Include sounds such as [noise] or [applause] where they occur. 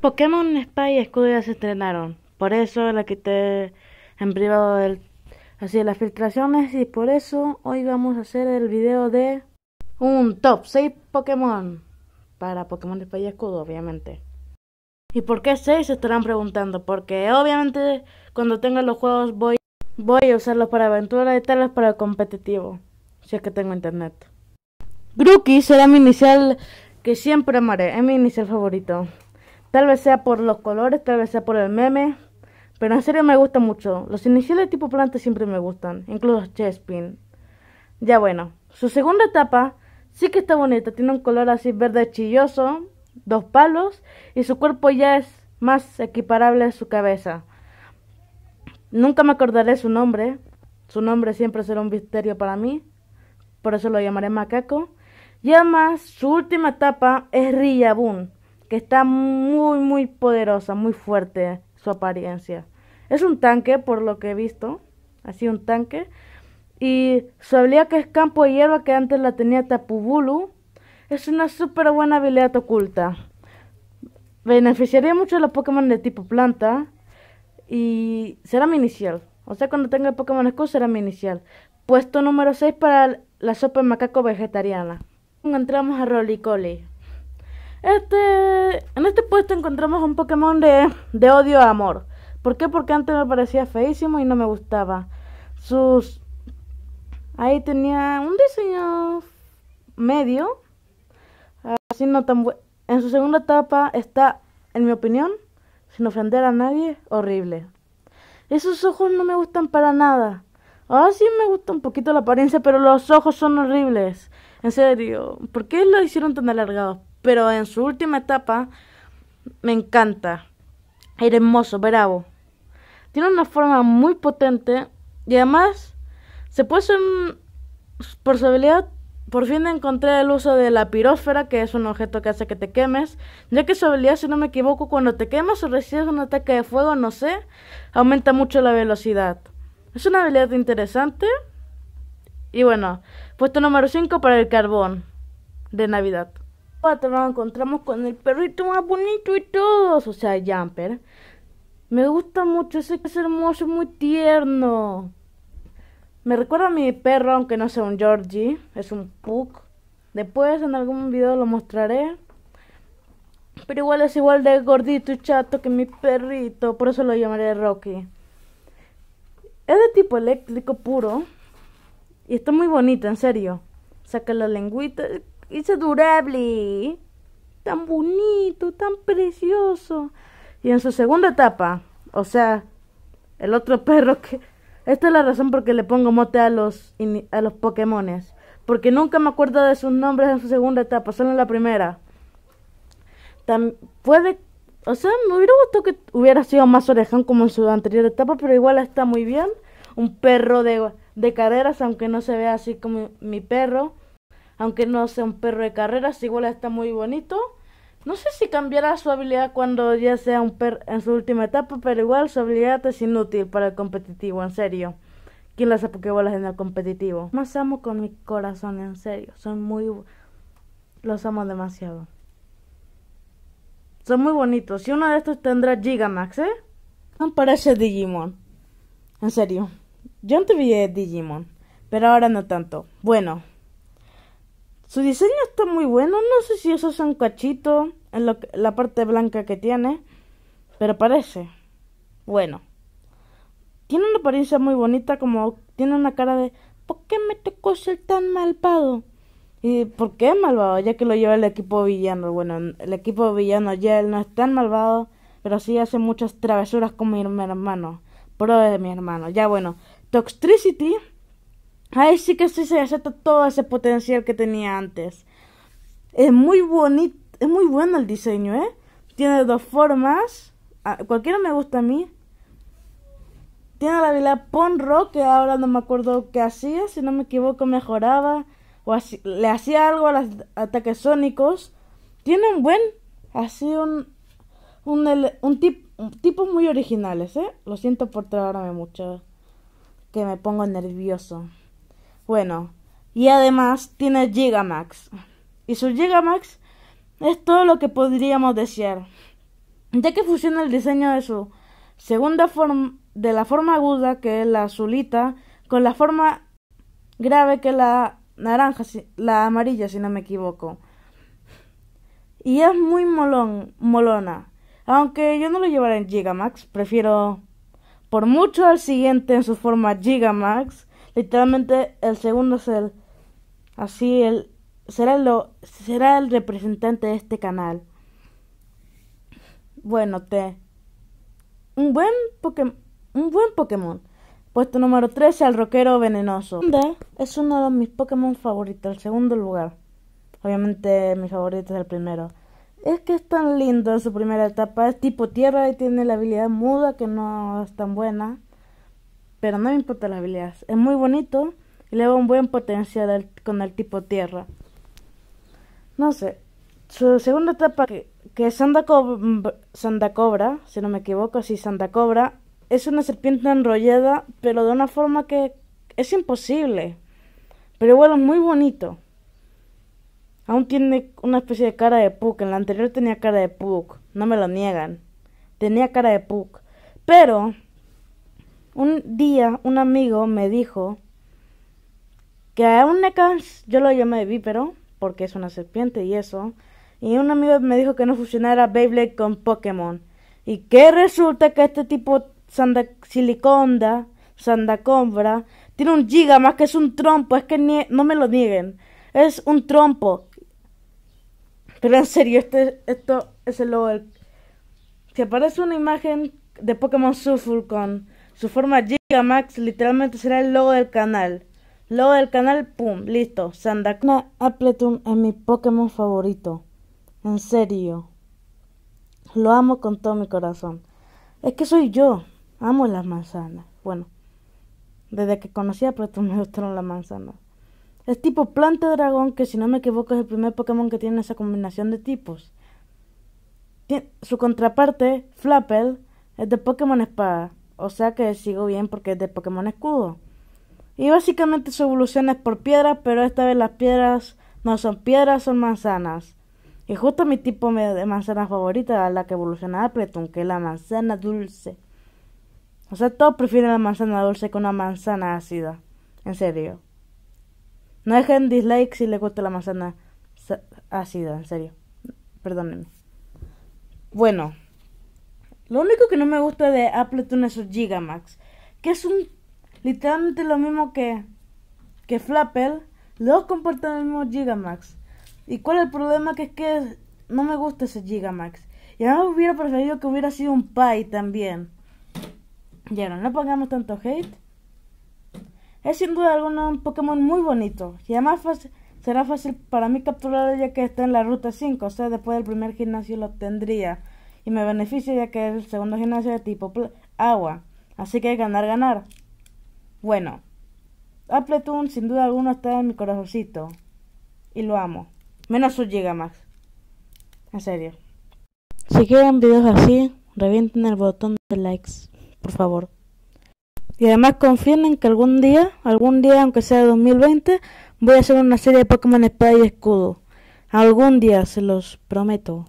Pokémon Spy y Escudo ya se estrenaron. Por eso la quité en privado del, así de las filtraciones. Y por eso hoy vamos a hacer el video de un top 6 Pokémon. Para Pokémon Spy y Escudo, obviamente. ¿Y por qué 6? Se estarán preguntando. Porque obviamente cuando tenga los juegos voy, voy a usarlos para aventura y telas para el competitivo. Si es que tengo internet. Grookey será mi inicial que siempre amaré. Es mi inicial favorito. Tal vez sea por los colores, tal vez sea por el meme. Pero en serio me gusta mucho. Los iniciales tipo planta siempre me gustan, incluso Chespin. Ya bueno, su segunda etapa sí que está bonita. Tiene un color así verde chilloso, dos palos, y su cuerpo ya es más equiparable a su cabeza. Nunca me acordaré su nombre. Su nombre siempre será un misterio para mí. Por eso lo llamaré macaco. Y además, su última etapa es Riyabun que está muy, muy poderosa, muy fuerte su apariencia. Es un tanque, por lo que he visto, así un tanque. Y su habilidad que es campo de hierba, que antes la tenía Tapubulu, es una súper buena habilidad oculta. Beneficiaría mucho a los Pokémon de tipo planta. Y será mi inicial. O sea, cuando tenga el Pokémon Escudo será mi inicial. Puesto número 6 para la sopa de macaco vegetariana. Entramos a Rolicoli. Este, en este puesto encontramos un Pokémon de, de odio a amor. ¿Por qué? Porque antes me parecía feísimo y no me gustaba. Sus... Ahí tenía un diseño medio, así no tan bueno. En su segunda etapa está, en mi opinión, sin ofender a nadie, horrible. Esos ojos no me gustan para nada. Ahora sí me gusta un poquito la apariencia, pero los ojos son horribles. En serio, ¿por qué lo hicieron tan alargados? pero en su última etapa me encanta. Era hermoso, bravo. Tiene una forma muy potente y además se puede hacer por su habilidad. Por fin encontré el uso de la pirósfera, que es un objeto que hace que te quemes, ya que su habilidad, si no me equivoco, cuando te quemas o recibes un ataque de fuego, no sé, aumenta mucho la velocidad. Es una habilidad interesante. Y bueno, puesto número 5 para el carbón de Navidad nos encontramos con el perrito más bonito y todos, o sea, Jumper. Me gusta mucho, ese es hermoso, muy tierno. Me recuerda a mi perro, aunque no sea un Georgie, es un Puck Después en algún video lo mostraré. Pero igual es igual de gordito y chato que mi perrito, por eso lo llamaré Rocky. Es de tipo eléctrico puro. Y está muy bonito, en serio. Saca la lengüita es adorable, tan bonito, tan precioso. Y en su segunda etapa, o sea, el otro [laughs] perro que... Esta es la razón por le pongo mote a los, a los Pokémones. Porque nunca me acuerdo de sus nombres en su segunda etapa, solo en la primera. puede... O sea, me hubiera gustado que hubiera sido más orejón como en su anterior etapa, pero igual está muy bien. Un perro de, de carreras, aunque no se vea así como mi perro aunque no sea un perro de carreras, igual está muy bonito. No sé si cambiará su habilidad cuando ya sea un perro en su última etapa, pero igual su habilidad es inútil para el competitivo, en serio. ¿Quién las hace pokebolas en el competitivo? Más amo con mi corazón, en serio. Son muy... Los amo demasiado. Son muy bonitos. Y uno de estos tendrá Gigamax, ¿eh? No parece Digimon. En serio. Yo antes vi Digimon. Pero ahora no tanto. Bueno, su diseño está muy bueno, no sé si eso es un cachito en la parte blanca que tiene, pero parece. Bueno. Tiene una apariencia muy bonita, como tiene una cara de ¿por qué me tocó ser tan malvado? ¿Y por qué malvado? Ya que lo lleva el equipo villano. Bueno, el equipo villano ya él no es tan malvado, pero sí hace muchas travesuras con mi hermano. Pro de mi hermano. Ya bueno, Toxtricity Ahí sí que sí se acepta todo ese potencial que tenía antes. Es muy bonito, es muy bueno el diseño, ¿eh? Tiene dos formas. Ah, cualquiera me gusta a mí. Tiene la habilidad Ponro, que ahora no me acuerdo qué hacía, si no me equivoco mejoraba. O le hacía algo a los ataques sónicos. Tiene un buen, así un, un, un, tip, muy originales, ¿eh? Lo siento por trabarme mucho, que me pongo nervioso. Bueno, y además tiene Gigamax. Y su Gigamax es todo lo que podríamos desear, ya que fusiona el diseño de su segunda forma de la forma aguda que es la azulita con la forma grave que es la naranja, la amarilla si no me equivoco. Y es muy molón, molona. Aunque yo no lo llevaré en Gigamax, prefiero por mucho al siguiente en su forma Gigamax literalmente el segundo el Así el será, lo, será el representante de este canal. Bueno, te Un buen, Pokémon, un buen Pokémon. Puesto número 13 el rockero venenoso. es uno de mis Pokémon favoritos, el segundo lugar. Obviamente mi favorito es el primero. Es que es tan lindo en su primera etapa, es tipo tierra y tiene la habilidad muda que no es tan buena pero no me importa las habilidades. Es muy bonito y le da un buen potencial con el tipo tierra. No sé. Su segunda etapa, que, que Santa, Cobra, mm, Santa Cobra, si no me equivoco, sí, Santa Cobra, es una serpiente enrollada, pero de una forma que es imposible. Pero bueno, es muy bonito. Aún tiene una especie de cara de Puck. En la anterior tenía cara de Puck. No me lo niegan. Tenía cara de Puck. Pero un día un amigo me dijo que a un necas, yo lo llamé vípero, porque es una serpiente y eso, y un amigo me dijo que no fusionara Beyblade con Pokémon. Y que resulta que este tipo Sanda Siliconda, Sandacombra, tiene un giga más que es un trompo, es que no me lo nieguen, es un trompo. Pero en serio, este, esto es el logo Se aparece una imagen de Pokémon Sulfur con su forma Gigamax literalmente será el logo del canal. Logo del canal, pum, listo. Sandakna Appleton es mi Pokémon favorito. En serio. Lo amo con todo mi corazón. Es que soy yo. Amo las manzanas. Bueno, desde que conocí a Apletum me gustaron las manzanas. Es tipo planta dragón, que si no me equivoco es el primer Pokémon que tiene esa combinación de tipos. su contraparte, Flapple, es de Pokémon Espada. O sea que sigo bien porque es de Pokémon Escudo. Y básicamente su evolución es por piedras, pero esta vez las piedras no son piedras, son manzanas. Y justo mi tipo de manzana favorita, es la que evoluciona Apleton, que es la manzana dulce. O sea, todos prefieren la manzana dulce con una manzana ácida. En serio. No dejen dislike si les gusta la manzana ácida, en serio. Perdónenme. Bueno. Lo único que no me gusta de Appleton es su Gigamax, que es un literalmente lo mismo que, que Flapple, los dos el mismo Gigamax. ¿Y cuál es el problema? Que es que no me gusta ese Gigamax. Y además hubiera preferido que hubiera sido un Pi también. Ya no, pongamos tanto hate. Es sin duda alguna un Pokémon muy bonito. Y además será fácil para mí capturarlo ya que está en la ruta 5. O sea, después del primer gimnasio lo tendría y me beneficia ya que es el segundo gimnasio de tipo agua. Así que ganar, ganar. Bueno, Appleton sin duda alguna está en mi corazoncito. Y lo amo. Menos su Gigamax. En serio. Si quieren videos así, revienten el botón de likes, por favor. Y además confíen en que algún día, algún día, aunque sea 2020, voy a hacer una serie de Pokémon Espada y Escudo. Algún día, se los prometo.